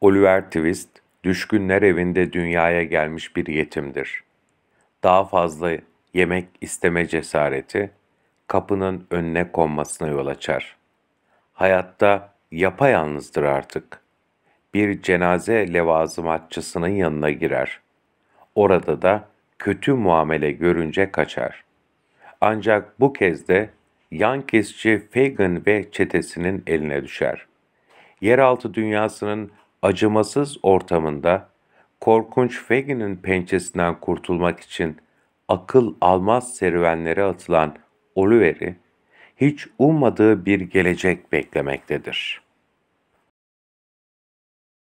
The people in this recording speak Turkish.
Oliver Twist, düşkünler evinde dünyaya gelmiş bir yetimdir. Daha fazla yemek isteme cesareti kapının önüne konmasına yol açar. Hayatta yapayalnızdır artık. Bir cenaze levazımatçısının yanına girer. Orada da kötü muamele görünce kaçar. Ancak bu kez de yan kesici Fagin ve çetesinin eline düşer. Yeraltı dünyasının acımasız ortamında korkunç Fegin'in pençesinden kurtulmak için akıl almaz serüvenlere atılan Oliver'i hiç ummadığı bir gelecek beklemektedir.''